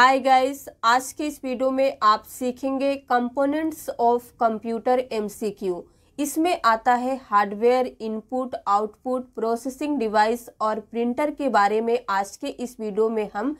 hi guys आज के इस वीडियो में आप सीखेंगे कंपोनेंट्स ऑफ कंप्यूटर एमसीक्यू इसमें आता है hardware input output processing device और प्रिंटर के बारे में आज के इस वीडियो में हम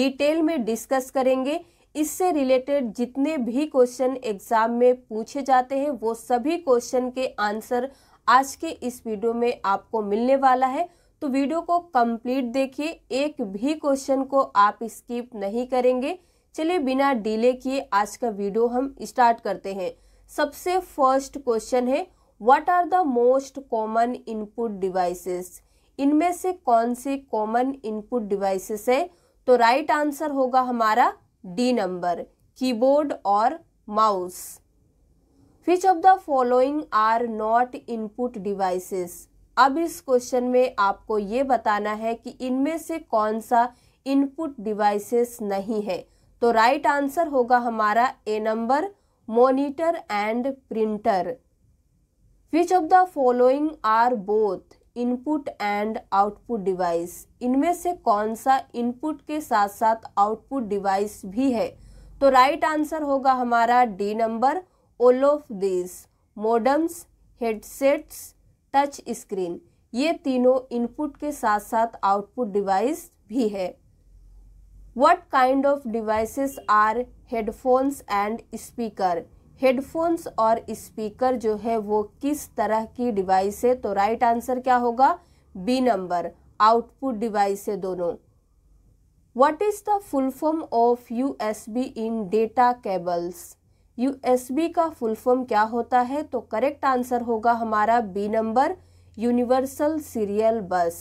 डिटेल में डिस्कस करेंगे इससे रिलेटेड जितने भी क्वेश्चन एग्जाम में पूछे जाते हैं वो सभी क्वेश्चन के आंसर आज के इस वीडियो में आपको मिलने वाला है तो वीडियो को कंप्लीट देखिए एक भी क्वेश्चन को आप स्किप नहीं करेंगे चलिए बिना डिले किए आज का वीडियो हम स्टार्ट करते हैं सबसे फर्स्ट क्वेश्चन है what are the most common input devices इनमें से कौन से कॉमन इनपुट डिवाइसेस है तो राइट right आंसर होगा हमारा डी नंबर कीबोर्ड और mouse which of the following are not input devices अब इस क्वेश्चन में आपको ये बताना है कि इनमें से कौन सा इनपुट डिवाइसेस नहीं है तो राइट आंसर होगा हमारा A number monitor and printer which of the following are both input and output device इनमें से कौन सा इनपुट के साथ साथ आउटपुट डिवाइस भी है तो राइट आंसर होगा हमारा D number all of of this modems headsets touch screen ये तीनों इनपुट के साथ साथ आउटपुट डिवाइस भी है what kind of devices are headphones and speaker headphones और स्पीकर जो है वो किस तरह की डिवाइस है तो राइट right आंसर क्या होगा बी नंबर आउटपुट डिवाइस है दोनों what is the full form of U S B in data cables USB का फुल फॉर्म क्या होता है तो करेक्ट आंसर होगा हमारा B number universal serial bus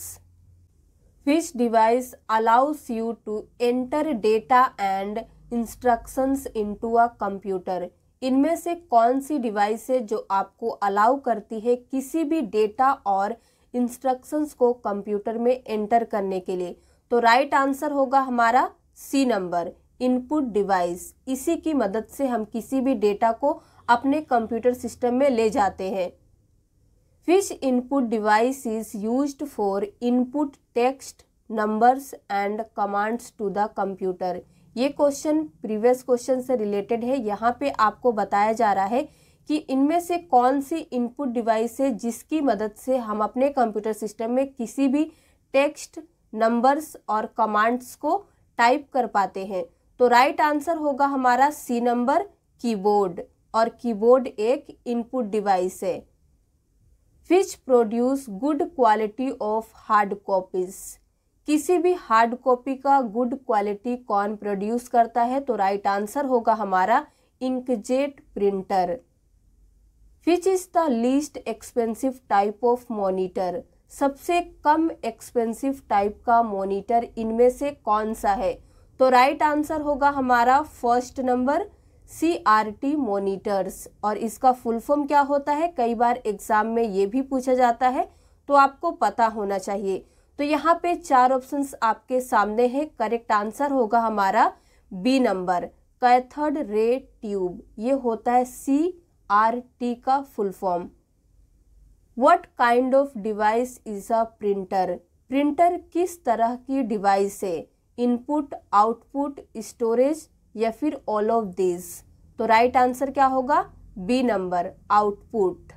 which device allows you to enter data and instructions into a computer इनमें से कौन सी डिवाइस है जो आपको अलाउ करती है किसी भी डेटा और इंस्ट्रक्शंस को कंप्यूटर में एंटर करने के लिए तो राइट right आंसर होगा हमारा सी नंबर इनपुट डिवाइस इसी की मदद से हम किसी भी डेटा को अपने कंप्यूटर सिस्टम में ले जाते हैं which input device is use for input text numbers and commands to the computer ये क्वेश्चन प्रीवियस क्वेश्चन से रिलेटेड है यहाँ पे आपको बताया जा रहा है कि इनमें से कौन सी इनपुट डिवाइस है जिसकी मदद से हम अपने कंप्यूटर सिस्टम में किसी भी टेक्स्ट नंबर्स और कमांड्स को टाइप कर पाते हैं तो राइट आंसर होगा हमारा सी नंबर कीबोर्ड और कीबोर्ड एक इनपुट डिवाइस है which produce good quality of hard copies किसी भी हार्ड कॉपी का गुड क्वालिटी कौन प्रोड्यूस करता है तो राइट आंसर होगा हमारा inkjet printer which is the least expensive type of monitor सबसे कम एक्सपेंसिव टाइप का मॉनिटर इनमें से कौन सा है तो राइट right आंसर होगा हमारा first number C R T monitors और इसका फुल फॉर्म क्या होता है कई बार एग्जाम में ये भी पूछा जाता है तो आपको पता होना चाहिए तो यहाँ पे चार ऑप्शंस आपके सामने हैं करेक्ट आंसर होगा हमारा बी नंबर कैथर्ड रे ट्यूब ये होता है सी आर टी का full form what kind of device is a printer printer किस तरह की डिवाइस है इनपुट आउटपुट स्टोरेज या फिर ऑल ऑफ दिस तो राइट आंसर क्या होगा B number output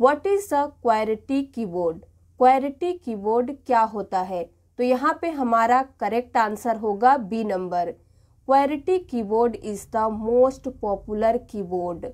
what is a QWERTY keyboard QWERTY keyboard क्या होता है तो यहाँ पे हमारा करेक्ट आंसर होगा B number QWERTY keyboard is the most popular keyboard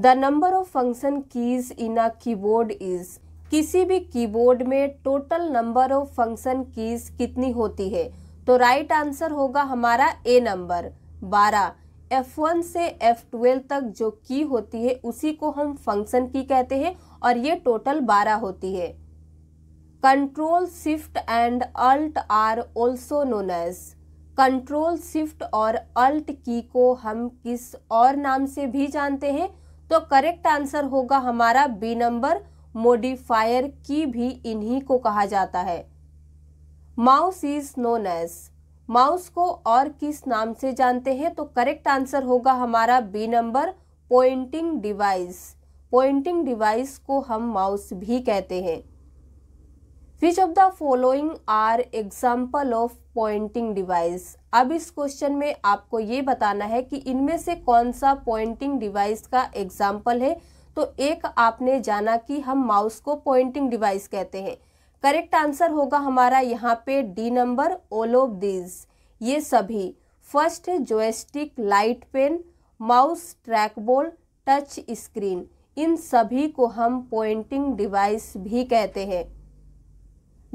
the number of function keys in a keyboard is किसी भी कीबोर्ड में total number of function keys कितनी होती है तो राइट आंसर होगा हमारा ए नंबर बारह F1 से F12 तक जो की होती है उसी को हम फंक्शन की कहते हैं और ये टोटल 12 होती है control shift and alt are also known as control shift और अल्ट की को हम किस और नाम से भी जानते हैं तो करेक्ट आंसर होगा हमारा बी नंबर मोडिफायर की भी इन्हीं को कहा जाता है mouse is known as mouse को और किस नाम से जानते हैं तो करेक्ट आंसर होगा हमारा B number pointing device pointing device को हम माउस भी कहते हैं which of the following are example of pointing device अब इस क्वेश्चन में आपको ये बताना है कि इनमें से कौन सा पॉइंटिंग डिवाइस का एग्जाम्पल है तो एक आपने जाना कि हम माउस को पॉइंटिंग डिवाइस कहते हैं करेक्ट आंसर होगा हमारा यहाँ पे D number all of this ये सभी first joystick light pen mouse trackball touch screen इन सभी को हम पॉइंटिंग डिवाइस भी कहते हैं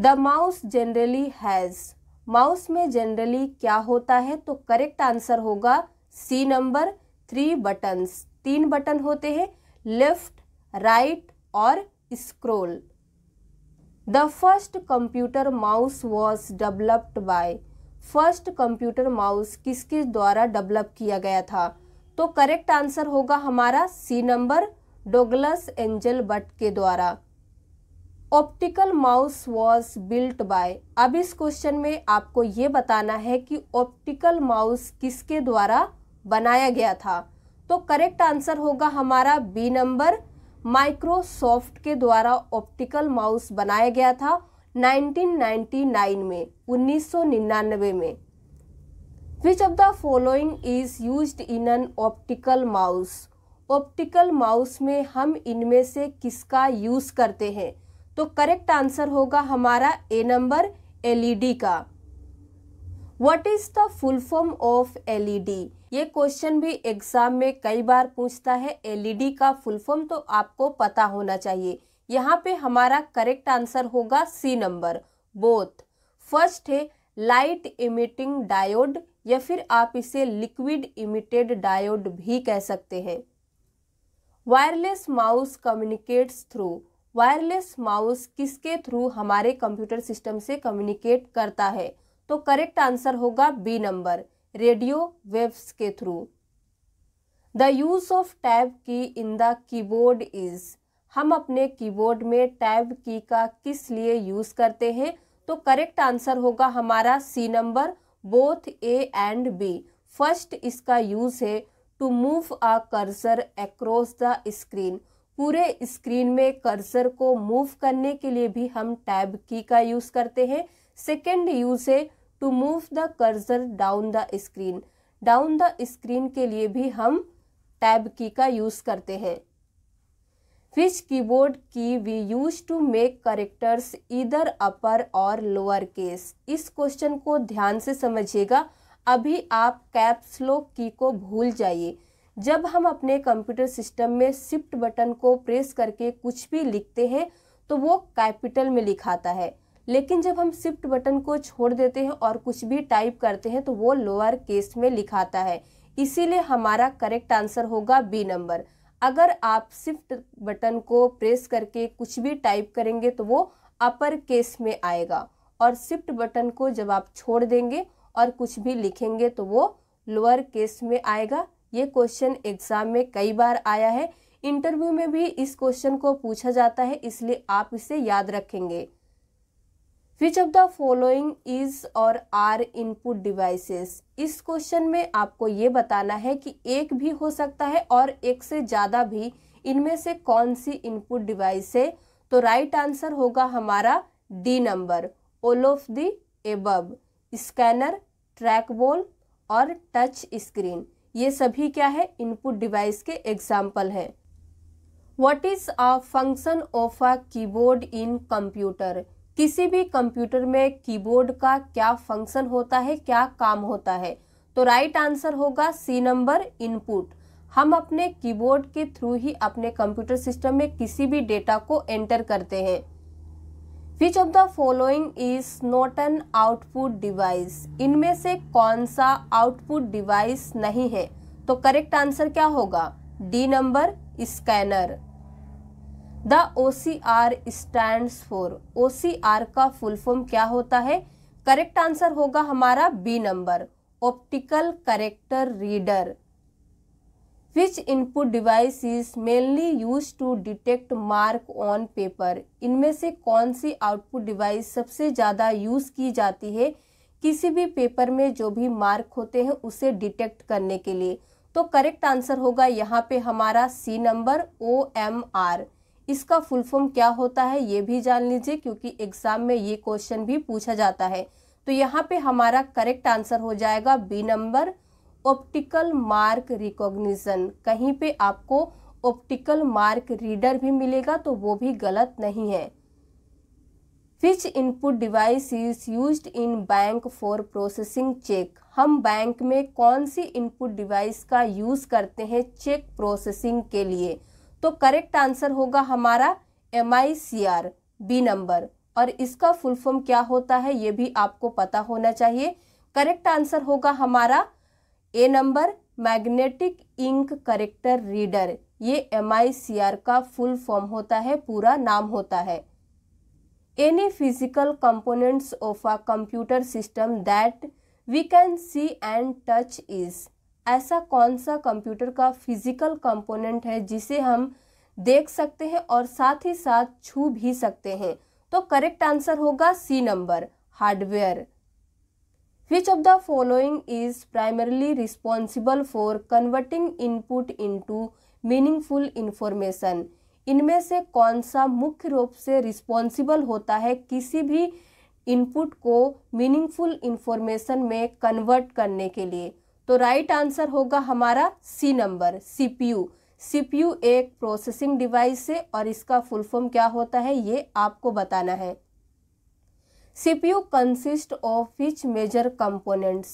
the mouse generally has mouse में जनरली क्या होता है तो करेक्ट आंसर होगा सी नंबर थ्री बटन्स तीन बटन होते हैं लेफ्ट राइट और scroll the first computer mouse was developed by first computer mouse किसके द्वारा डेवलप किया गया था तो करेक्ट आंसर होगा हमारा C number Douglas Engelbart के द्वारा optical mouse was built by अब इस क्वेश्चन में आपको ये बताना है कि ऑप्टिकल माउस किसके द्वारा बनाया गया था तो करेक्ट आंसर होगा हमारा बी नंबर माइक्रोसॉफ्ट के द्वारा ऑप्टिकल माउस बनाया गया था 1999 में 1999 में which of the following is use in an optical mouse optical mouse में हम इनमें से किसका यूज करते हैं तो करेक्ट आंसर होगा हमारा ए नंबर एलईडी का what is the full form of LED ये क्वेश्चन भी एग्जाम में कई बार पूछता है एलईडी e का फुल फॉर्म तो आपको पता होना चाहिए यहाँ पे हमारा करेक्ट आंसर होगा सी नंबर बोथ फर्स्ट है लाइट इमिटिंग डायोड या फिर आप इसे लिक्विड इमिटेड डायोड भी कह सकते हैं wireless mouse communicates through wireless mouse किसके थ्रू हमारे कंप्यूटर सिस्टम से कम्युनिकेट करता है तो करेक्ट आंसर होगा बी नंबर रेडियो वेव्स के through the use of tab key in the keyboard is हम अपने कीबोर्ड में टैब की का किस लिए यूज़ करते हैं तो करेक्ट आंसर होगा हमारा C number both A and B first इसका यूज़ है to move a cursor across the screen पूरे स्क्रीन में कर्सर को मूव करने के लिए भी हम टैब की का यूज़ करते हैं सेकेंड यूज़ है to move the cursor down the screen down the screen के लिए भी हम टैब की का यूज़ करते हैं which keyboard key we use to make characters इधर अपर और लोअर केस इस क्वेश्चन को ध्यान से समझिएगा अभी आप कैप्स लॉक की को भूल जाइए जब हम अपने कंप्यूटर सिस्टम में शिफ्ट बटन को प्रेस करके कुछ भी लिखते हैं तो वो कैपिटल में लिखाता है लेकिन जब हम शिफ्ट बटन को छोड़ देते हैं और कुछ भी टाइप करते हैं तो वो लोअर केस में लिखाता है इसीलिए हमारा करेक्ट आंसर होगा बी नंबर अगर आप शिफ्ट बटन को प्रेस करके कुछ भी टाइप करेंगे तो वो अपर केस में आएगा और शिफ्ट बटन को जब आप छोड़ देंगे और कुछ भी लिखेंगे तो वो लोअर केस में आएगा ये क्वेश्चन एग्जाम में कई बार आया है इंटरव्यू में भी इस क्वेश्चन को पूछा जाता है इसलिए आप इसे याद रखेंगे which of the following is or are input devices इस क्वेश्चन में आपको ये बताना है कि एक भी हो सकता है और एक से ज़्यादा भी इनमें से कौन सी इनपुट डिवाइस है तो राइट आंसर होगा हमारा D number all of the above scanner track ball और टच स्क्रीन ये सभी क्या है इनपुट डिवाइस के एग्जाम्पल हैं what is a function of a keyboard in computer किसी भी कंप्यूटर में कीबोर्ड का क्या फंक्शन होता है क्या काम होता है तो राइट आंसर होगा सी नंबर इनपुट हम अपने कीबोर्ड के थ्रू ही अपने कंप्यूटर सिस्टम में किसी भी डेटा को एंटर करते हैं which of the following is not an output device इनमें से कौन सा आउटपुट डिवाइस नहीं है तो करेक्ट आंसर क्या होगा D number scanner the O C R stand for O C R का फुल फॉर्म क्या होता है करेक्ट आंसर होगा हमारा B number optical character reader which input device is mainly use to detect mark on paper इनमें से कौन सी output device सबसे ज़्यादा यूज़ की जाती है किसी भी पेपर में जो भी मार्क होते हैं उसे डिटेक्ट करने के लिए तो करेक्ट आंसर होगा यहाँ पे हमारा C number O M R इसका फुल फॉर्म क्या होता है ये भी जान लीजिए क्योंकि एग्जाम में ये क्वेश्चन भी पूछा जाता है तो यहाँ पे हमारा करेक्ट आंसर हो जाएगा B number optical mark recognition कहीं पे आपको ऑप्टिकल मार्क रीडर भी मिलेगा तो वो भी गलत नहीं है which input device is use in bank for processing cheque हम बैंक में कौन सी इनपुट डिवाइस का यूज़ करते हैं चेक प्रोसेसिंग के लिए तो करेक्ट आंसर होगा हमारा M I C R B number और इसका फुल फॉर्म क्या होता है ये भी आपको पता होना चाहिए करेक्ट आंसर होगा हमारा A number magnetic ink character reader ये एम आई सी आर का फुल फॉर्म होता है पूरा नाम होता है any physical components of a computer system that we can see and touch is ऐसा कौन सा कंप्यूटर का फिजिकल कंपोनेंट है जिसे हम देख सकते हैं और साथ ही साथ छू भी सकते हैं तो करेक्ट आंसर होगा C number hardware of the following is primarily responsible for converting input into meaningful information इनमें से कौन सा मुख्य रूप से रिस्पॉन्सिबल होता है किसी भी इनपुट को मीनिंगफुल इंफॉर्मेशन में कन्वर्ट करने के लिए तो राइट आंसर होगा हमारा सी नंबर सीपीयू सीपीयू एक प्रोसेसिंग डिवाइस है और इसका फुल फॉर्म क्या होता है ये आपको बताना है CPU consist of which major components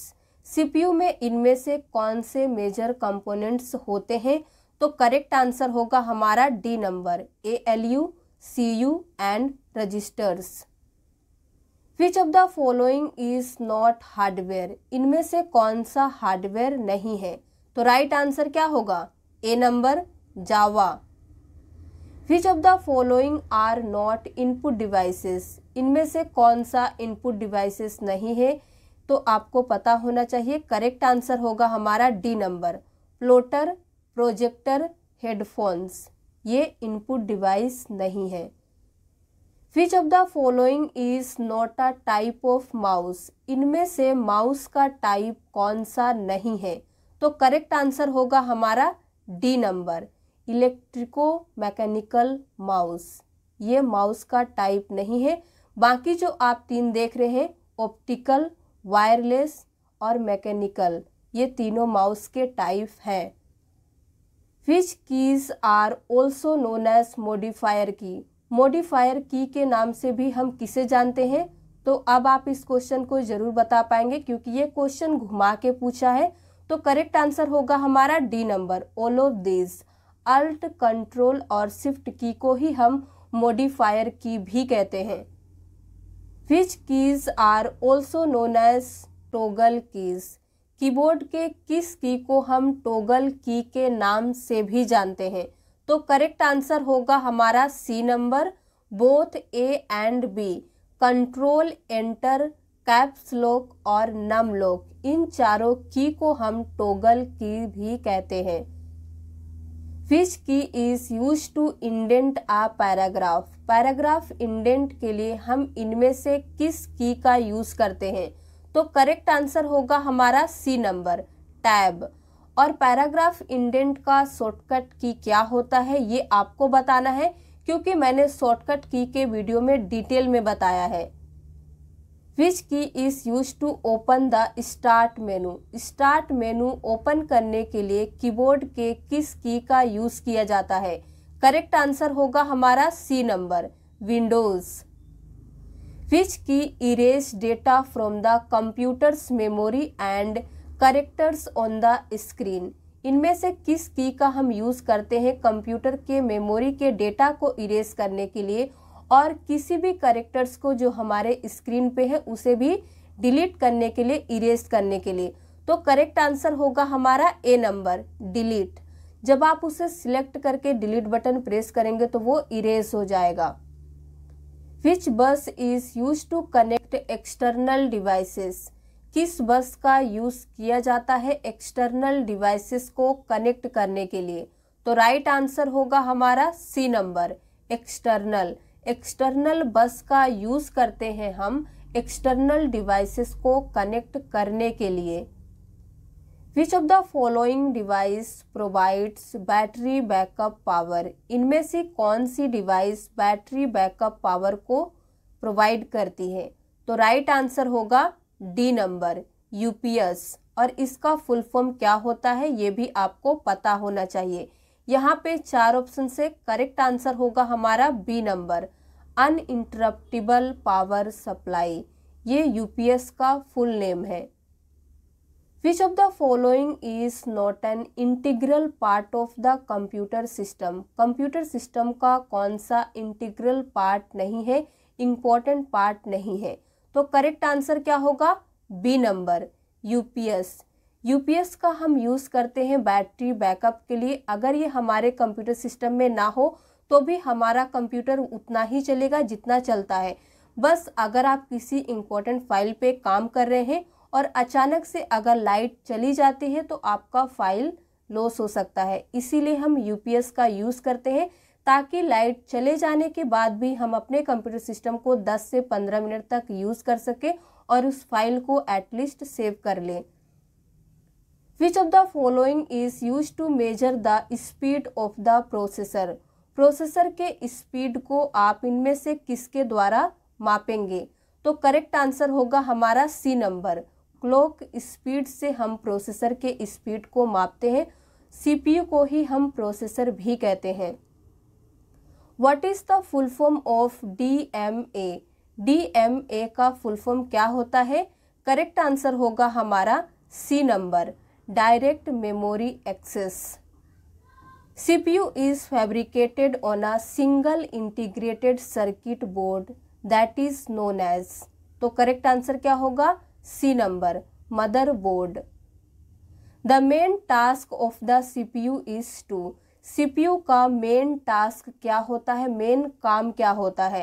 CPU में इनमें से कौन से मेजर कंपोनेंट्स होते हैं तो करेक्ट आंसर होगा हमारा D number A L U C U and registers which of the following is not hardware इनमें से कौन सा हार्डवेयर नहीं है तो राइट right आंसर क्या होगा A number Java which of the following are not input devices इनमें से कौन सा इनपुट डिवाइसेस नहीं है तो आपको पता होना चाहिए करेक्ट आंसर होगा हमारा D number plotter projector headphones ये इनपुट डिवाइस नहीं है which of the following is not a type of mouse इनमें से माउस का टाइप कौन सा नहीं है तो करेक्ट आंसर होगा हमारा D number electro mechanical mouse ये माउस का टाइप नहीं है बाकी जो आप तीन देख रहे हैं ऑप्टिकल वायरलेस और मैकेनिकल ये तीनों माउस के टाइप हैं which keys are also known as modifier key modifier key के नाम से भी हम किसे जानते हैं तो अब आप इस क्वेश्चन को जरूर बता पाएंगे क्योंकि ये क्वेश्चन घुमा के पूछा है तो करेक्ट आंसर होगा हमारा D number all of this alt control और शिफ्ट की को ही हम मोडिफायर की भी कहते हैं which keys are also known as toggle keys keyboard के किस की को हम टोगल की के नाम से भी जानते हैं तो करेक्ट आंसर होगा हमारा C number both A and B control enter caps lock और नम लॉक इन चारों की को हम टोगल की भी कहते हैं which key is use to indent a paragraph paragraph indent के लिए हम इनमें से किस की का यूज करते हैं तो करेक्ट आंसर होगा हमारा सी नंबर टैब और पैराग्राफ इंडेंट का शॉर्टकट की क्या होता है ये आपको बताना है क्योंकि मैंने शॉर्टकट की के वीडियो में डिटेल में बताया है which key is use to open the start menu start menu open करने के लिए कीबोर्ड के किस की का यूज़ किया जाता है करेक्ट आंसर होगा हमारा C number Windows which key erase data from the computer's memory and characters on the screen इनमें से किस की का हम यूज़ करते हैं कंप्यूटर के मेमोरी के डेटा को इरेज करने के लिए और किसी भी करेक्टर्स को जो हमारे स्क्रीन पे है उसे भी डिलीट करने के लिए इरेज करने के लिए तो करेक्ट आंसर होगा हमारा ए नंबर डिलीट जब आप उसे सिलेक्ट करके डिलीट बटन प्रेस करेंगे तो वो इरेज हो जाएगा which bus is use to connect external devices किस बस का यूज़ किया जाता है एक्सटर्नल डिवाइसेस को कनेक्ट करने के लिए तो राइट आंसर होगा हमारा सी नंबर एक्सटर्नल एक्सटर्नल बस का यूज़ करते हैं हम एक्सटर्नल डिवाइसेस को कनेक्ट करने के लिए which of the following device provides battery backup power इनमें से कौन सी डिवाइस बैटरी बैकअप पावर को प्रोवाइड करती है तो राइट right आंसर होगा डी नंबर यूपीएस और इसका फुल फॉर्म क्या होता है ये भी आपको पता होना चाहिए यहाँ पे चार ऑप्शन से करेक्ट आंसर होगा हमारा B number uninterruptible power supply ये यूपीएस का फुल नेम है which of the following is not an integral part of the computer system computer system का कौन सा इंटीग्रल पार्ट नहीं है इंपॉर्टेंट पार्ट नहीं है तो करेक्ट आंसर क्या होगा बी नंबर यूपीएस यूपीएस का हम यूज़ करते हैं बैटरी बैकअप के लिए अगर ये हमारे कंप्यूटर सिस्टम में ना हो तो भी हमारा कंप्यूटर उतना ही चलेगा जितना चलता है बस अगर आप किसी इंपॉर्टेंट फाइल पे काम कर रहे हैं और अचानक से अगर लाइट चली जाती है तो आपका फाइल लॉस हो सकता है इसीलिए हम यूपीएस का यूज़ करते हैं ताकि लाइट चले जाने के बाद भी हम अपने कंप्यूटर सिस्टम को 10 से 15 मिनट तक यूज़ कर सकें और उस फाइल को एटलीस्ट सेव कर लें which of the following is use to measure the speed of the processor processor के स्पीड को आप इनमें से किसके द्वारा मापेंगे तो करेक्ट आंसर होगा हमारा सी नंबर क्लॉक स्पीड से हम प्रोसेसर के स्पीड को मापते हैं सीपीयू को ही हम प्रोसेसर भी कहते हैं what is the full form of D M A D M A का फुल फॉर्म क्या होता है करेक्ट आंसर होगा हमारा C number direct memory access you is fabricated on a single integrated circuit board that is known as तो correct answer क्या होगा C number motherboard the main task of the C P U is to CPU का main task क्या होता है main काम क्या होता है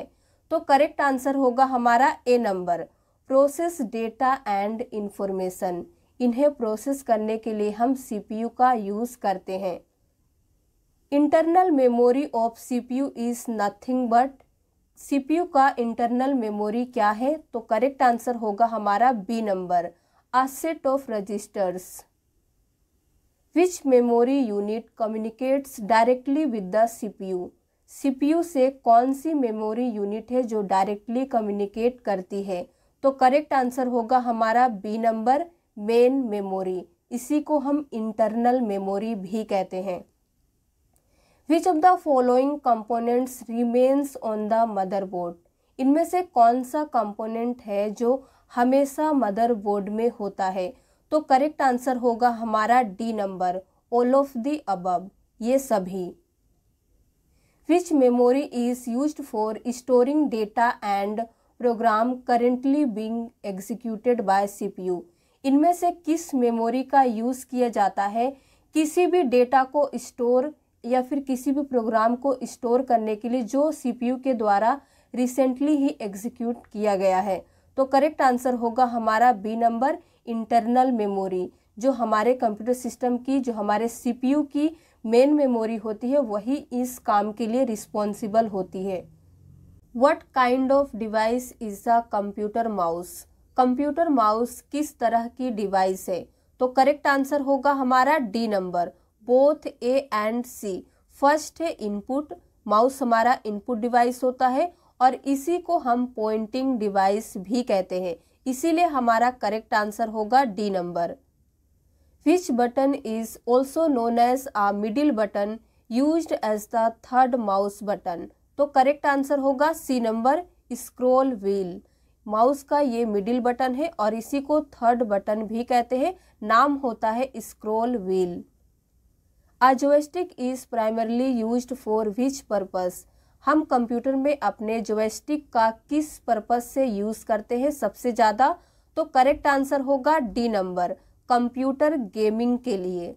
तो करेक्ट आंसर होगा हमारा A number process data and information इन्हें प्रोसेस करने के लिए हम सीपीयू का यूज़ करते हैं internal memory of CPU is nothing but CPU का इंटरनल मेमोरी क्या है तो करेक्ट आंसर होगा हमारा B number a set of registers directly with the C P U C P U से कौन सी मेमोरी यूनिट है जो डायरेक्टली कम्युनिकेट करती है तो करेक्ट आंसर होगा हमारा बी नंबर मेन मेमोरी इसी को हम इंटरनल मेमोरी भी कहते हैं which of the following components remains on the motherboard इनमें से कौन सा कंपोनेंट है जो हमेशा मदरबोर्ड में होता है तो करेक्ट आंसर होगा हमारा D number all of the above ये सभी which memory is use for storing data and program currently being executed by you इनमें से किस मेमोरी का यूज़ किया जाता है किसी भी डेटा को स्टोर या फिर किसी भी प्रोग्राम को स्टोर करने के लिए जो सी पी यू के द्वारा रिसेंटली ही एग्जीक्यूट किया गया है तो करेक्ट आंसर होगा हमारा बी नंबर इंटरनल मेमोरी जो हमारे कंप्यूटर सिस्टम की जो हमारे सीपीयू की मेन मेमोरी होती है वही इस काम के लिए रिस्पॉन्सिबल होती है what kind of device is a computer mouse computer mouse किस तरह की डिवाइस है तो करेक्ट आंसर होगा हमारा D number both A and C first है इनपुट माउस हमारा इनपुट डिवाइस होता है और इसी को हम पॉइंटिंग डिवाइस भी कहते हैं इसीलिए हमारा करेक्ट आंसर होगा D number which button is also known as a middle button use as the third mouse button तो करेक्ट आंसर होगा C number scroll wheel mouse का ये मिडिल बटन है और इसी को थर्ड बटन भी कहते हैं नाम होता है scroll wheel a is primarily use for which purpose हम कंप्यूटर में अपने जोएस्टिक का किस पर्पज से यूज़ करते हैं सबसे ज़्यादा तो करेक्ट आंसर होगा डी नंबर कंप्यूटर गेमिंग के लिए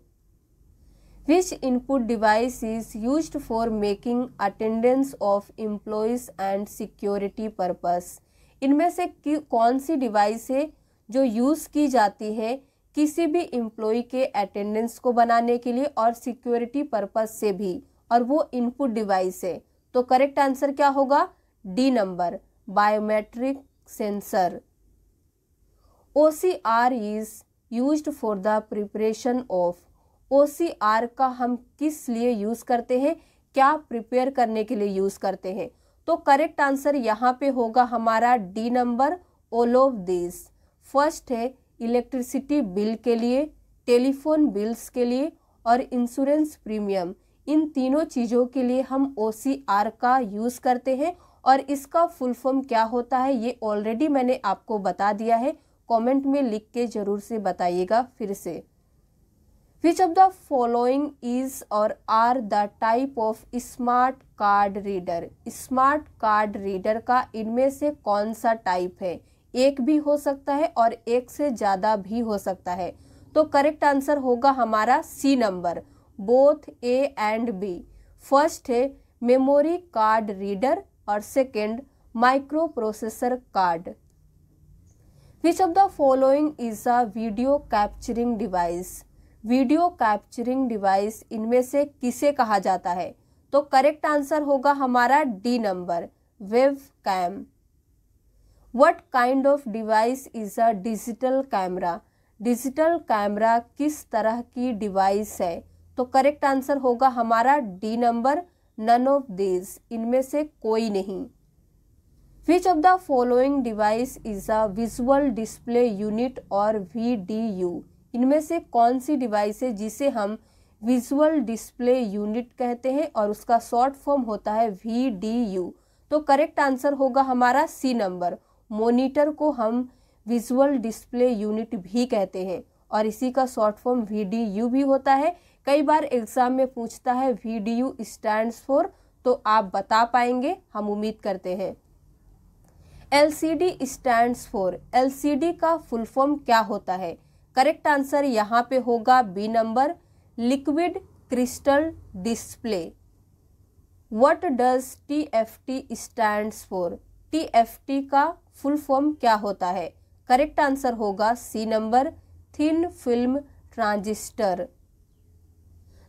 which input device is use for making attendance of employees and security purpose इनमें से कौन सी डिवाइस है जो यूज़ की जाती है किसी भी एम्प्लॉय के अटेंडेंस को बनाने के लिए और सिक्योरिटी पर्पस से भी और वो इनपुट डिवाइस है तो करेक्ट आंसर क्या होगा D number biometric sensor O C R is use for the preparation of O C R का हम किस लिए यूज़ करते हैं क्या प्रिपेयर करने के लिए यूज़ करते हैं तो करेक्ट आंसर यहाँ पे होगा हमारा D number all of this first है इलेक्ट्रिसिटी बिल के लिए टेलीफोन बिल्स के लिए और इंश्योरेंस प्रीमियम इन तीनों चीज़ों के लिए हम ओ का यूज़ करते हैं और इसका फुल फॉर्म क्या होता है ये ऑलरेडी मैंने आपको बता दिया है कमेंट में लिख के ज़रूर से बताइएगा फिर से which of the following is or are the type of smart card reader smart card reader का इनमें से कौन सा टाइप है एक भी हो सकता है और एक से ज़्यादा भी हो सकता है तो करेक्ट आंसर होगा हमारा C number both A and B first है मेमोरी कार्ड रीडर और second microprocessor card which of the following is a video capturing device video capturing device इनमें से किसे कहा जाता है तो करेक्ट आंसर होगा हमारा D number webcam what kind of device is a digital camera digital camera किस तरह की डिवाइस है तो करेक्ट आंसर होगा हमारा D number none of this इनमें से कोई नहीं which of the following device is a visual display unit और वी डी यू इनमें से कौन सी डिवाइस है जिसे हम विजुअल डिस्प्ले यूनिट कहते हैं और उसका शॉर्ट फॉर्म होता है वी डी यू तो करेक्ट आंसर होगा हमारा सी नंबर मोनिटर को हम विजुअल डिस्प्ले यूनिट भी कहते हैं और इसी का short form V D U भी होता है कई बार एग्ज़ाम में पूछता है V D U stand for तो आप बता पाएंगे हम उम्मीद करते हैं L C D stand for L C D का फुल फॉर्म क्या होता है करेक्ट आंसर यहाँ पे होगा B number liquid crystal display what does T F T stand for T F T का फुल फॉर्म क्या होता है करेक्ट आंसर होगा C number thin film transistor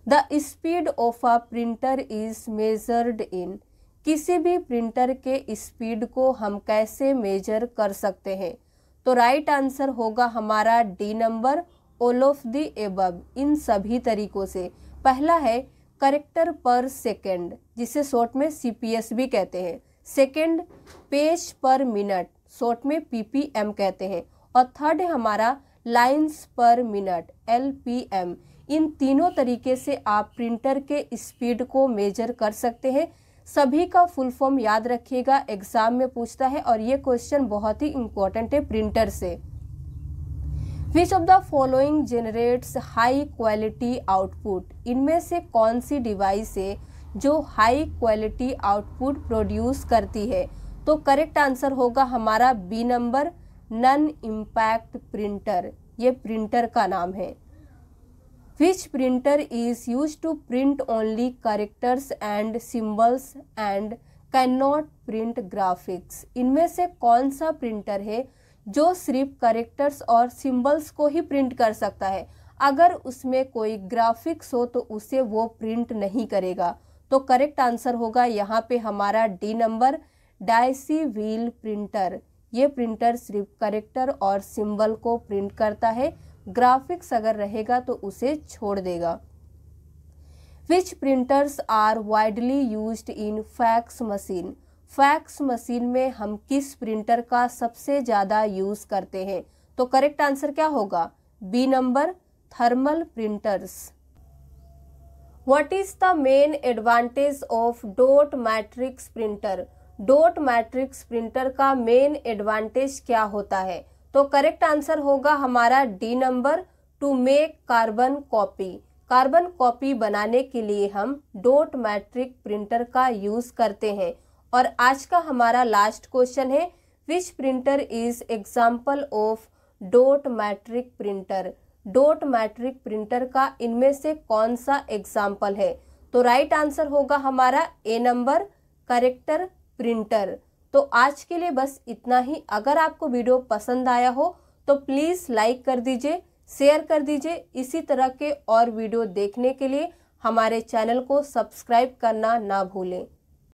the speed of a printer is measured in किसी भी printer के स्पीड को हम कैसे मेजर कर सकते हैं तो राइट आंसर होगा हमारा D number all of the above इन सभी तरीकों से पहला है करेक्टर पर सेकेंड जिसे शॉर्ट में सी भी कहते हैं सेकेंड पेज पर मिनट शॉर्ट में पीपीएम कहते हैं और थर्ड है हमारा लाइंस पर मिनट एलपीएम इन तीनों तरीके से आप प्रिंटर के स्पीड को मेजर कर सकते हैं सभी का फुल फॉर्म याद रखिएगा एग्जाम में पूछता है और ये क्वेश्चन बहुत ही इंपॉर्टेंट है प्रिंटर से which of the following generates high quality output इनमें से कौन सी डिवाइस है जो हाई क्वालिटी आउटपुट प्रोड्यूस करती है तो करेक्ट आंसर होगा हमारा B number non impact printer ये प्रिंटर का नाम है which printer is used to print only characters and symbols and cannot print graphics इनमें से कौन सा प्रिंटर है जो सिर्फ करेक्टर्स और सिम्बल्स को ही प्रिंट कर सकता है अगर उसमें कोई ग्राफिक्स हो तो उसे वो प्रिंट नहीं करेगा तो करेक्ट आंसर होगा यहाँ पे हमारा D number daisy wheel printer ये प्रिंटर सिर्फ करेक्टर और सिंबल को प्रिंट करता है ग्राफिक्स अगर रहेगा तो उसे छोड़ देगा which printers are widely use in fax machine fax machine में हम किस प्रिंटर का सबसे ज़्यादा यूज़ करते हैं तो करेक्ट आंसर क्या होगा B number thermal printers what is the main advantage of dot matrix printer dot matrix printer का मेन एडवांटेज क्या होता है तो करेक्ट आंसर होगा हमारा D number to make carbon copy carbon copy बनाने के लिए हम डोट मैट्रिक प्रिंटर का यूज़ करते हैं और आज का हमारा लास्ट क्वेश्चन है which printer is example of dot matrix printer dot matrix printer का इनमें से कौन सा एग्जाम्पल है तो राइट right आंसर होगा हमारा ए नंबर करेक्टर प्रिंटर तो आज के लिए बस इतना ही अगर आपको वीडियो पसंद आया हो तो प्लीज़ लाइक कर दीजिए शेयर कर दीजिए इसी तरह के और वीडियो देखने के लिए हमारे चैनल को सब्सक्राइब करना ना भूलें